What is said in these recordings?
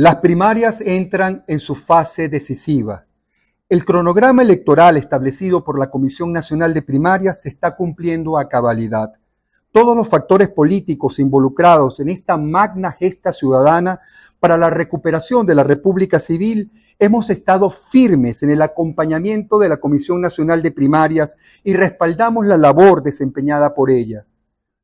Las primarias entran en su fase decisiva. El cronograma electoral establecido por la Comisión Nacional de Primarias se está cumpliendo a cabalidad. Todos los factores políticos involucrados en esta magna gesta ciudadana para la recuperación de la República Civil hemos estado firmes en el acompañamiento de la Comisión Nacional de Primarias y respaldamos la labor desempeñada por ella.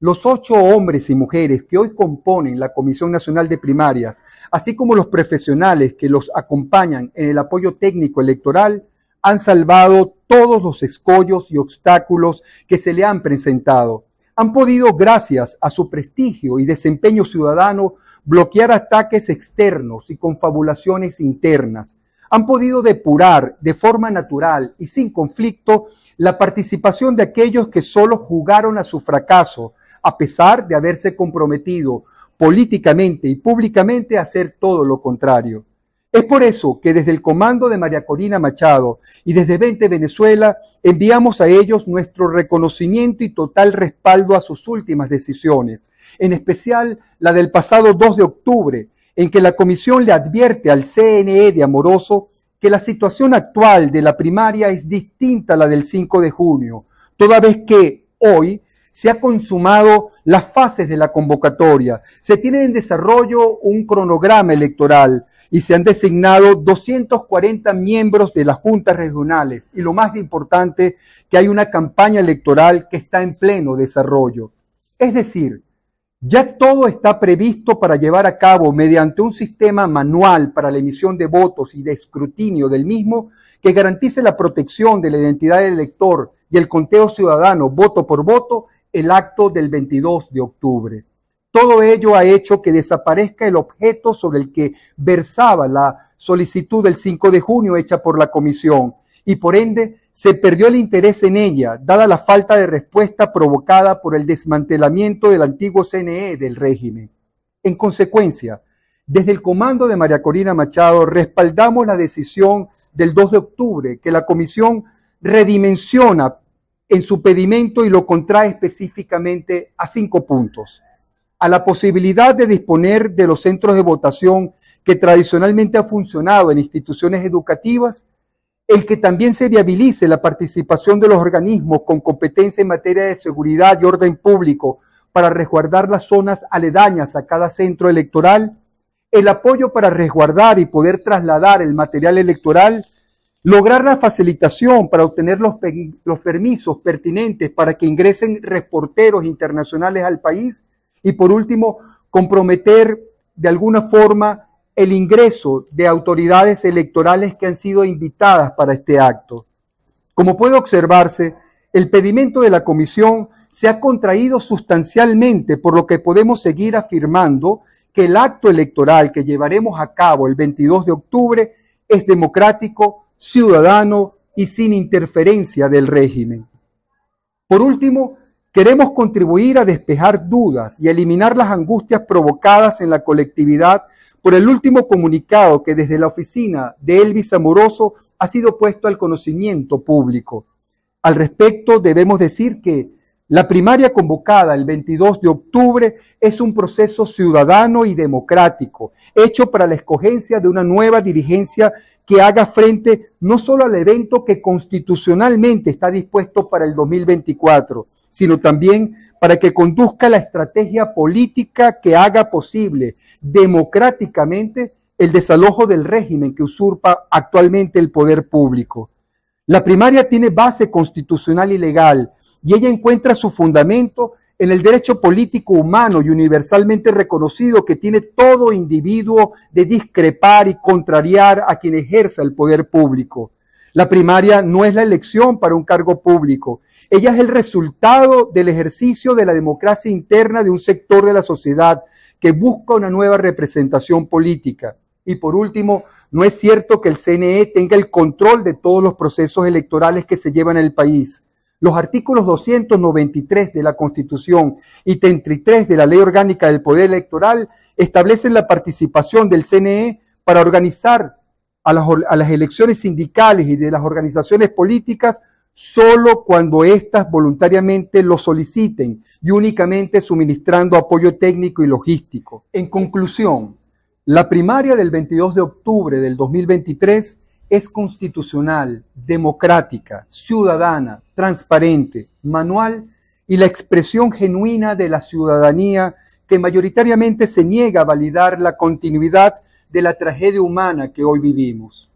Los ocho hombres y mujeres que hoy componen la Comisión Nacional de Primarias, así como los profesionales que los acompañan en el apoyo técnico electoral, han salvado todos los escollos y obstáculos que se le han presentado. Han podido, gracias a su prestigio y desempeño ciudadano, bloquear ataques externos y confabulaciones internas. Han podido depurar de forma natural y sin conflicto la participación de aquellos que solo jugaron a su fracaso, a pesar de haberse comprometido políticamente y públicamente a hacer todo lo contrario. Es por eso que desde el comando de María Corina Machado y desde 20 Venezuela enviamos a ellos nuestro reconocimiento y total respaldo a sus últimas decisiones, en especial la del pasado 2 de octubre, en que la comisión le advierte al CNE de Amoroso que la situación actual de la primaria es distinta a la del 5 de junio, toda vez que hoy se ha consumado las fases de la convocatoria, se tiene en desarrollo un cronograma electoral y se han designado 240 miembros de las juntas regionales y lo más importante, que hay una campaña electoral que está en pleno desarrollo. Es decir, ya todo está previsto para llevar a cabo mediante un sistema manual para la emisión de votos y de escrutinio del mismo que garantice la protección de la identidad del elector y el conteo ciudadano voto por voto el acto del 22 de octubre. Todo ello ha hecho que desaparezca el objeto sobre el que versaba la solicitud del 5 de junio hecha por la comisión y por ende se perdió el interés en ella, dada la falta de respuesta provocada por el desmantelamiento del antiguo CNE del régimen. En consecuencia, desde el comando de María Corina Machado respaldamos la decisión del 2 de octubre que la comisión redimensiona en su pedimento y lo contrae específicamente a cinco puntos. A la posibilidad de disponer de los centros de votación que tradicionalmente ha funcionado en instituciones educativas, el que también se viabilice la participación de los organismos con competencia en materia de seguridad y orden público para resguardar las zonas aledañas a cada centro electoral, el apoyo para resguardar y poder trasladar el material electoral Lograr la facilitación para obtener los, permisos pertinentes para que ingresen reporteros internacionales al país. Y por último, comprometer de alguna forma el ingreso de autoridades electorales que han sido invitadas para este acto. Como puede observarse, el pedimento de la Comisión se ha contraído sustancialmente, por lo que podemos seguir afirmando que el acto electoral que llevaremos a cabo el 22 de octubre es democrático, ciudadano y sin interferencia del régimen. Por último, queremos contribuir a despejar dudas y eliminar las angustias provocadas en la colectividad por el último comunicado que desde la oficina de Elvis Amoroso ha sido puesto al conocimiento público. Al respecto, debemos decir que la primaria convocada el 22 de octubre es un proceso ciudadano y democrático, hecho para la escogencia de una nueva dirigencia que haga frente no solo al evento que constitucionalmente está dispuesto para el 2024, sino también para que conduzca la estrategia política que haga posible democráticamente el desalojo del régimen que usurpa actualmente el poder público. La primaria tiene base constitucional y legal y ella encuentra su fundamento en el derecho político humano y universalmente reconocido que tiene todo individuo de discrepar y contrariar a quien ejerza el poder público. La primaria no es la elección para un cargo público, ella es el resultado del ejercicio de la democracia interna de un sector de la sociedad que busca una nueva representación política. Y por último, no es cierto que el CNE tenga el control de todos los procesos electorales que se llevan en el país los artículos 293 de la Constitución y 33 de la Ley Orgánica del Poder Electoral establecen la participación del CNE para organizar a las, elecciones sindicales y de las organizaciones políticas solo cuando éstas voluntariamente lo soliciten y únicamente suministrando apoyo técnico y logístico. En conclusión, la primaria del 22 de octubre del 2023 es constitucional, democrática, ciudadana, transparente, manual y la expresión genuina de la ciudadanía que mayoritariamente se niega a validar la continuidad de la tragedia humana que hoy vivimos.